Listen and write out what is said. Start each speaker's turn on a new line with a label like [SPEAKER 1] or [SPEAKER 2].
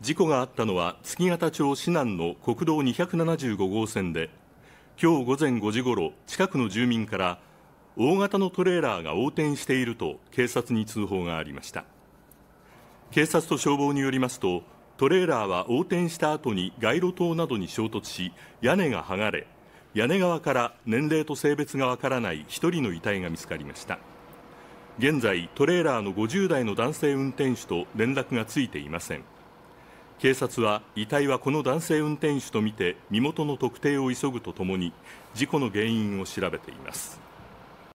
[SPEAKER 1] 事故があったのは月形町市南の国道275号線で今日午前5時ごろ近くの住民から大型のトレーラーが横転していると警察に通報がありました警察と消防によりますとトレーラーは横転した後に街路灯などに衝突し屋根が剥がれ屋根側から年齢と性別がわからない1人の遺体が見つかりました現在トレーラーの50代の男性運転手と連絡がついていません警察は遺体はこの男性運転手とみて身元の特定を急ぐとともに事故の原因を調べています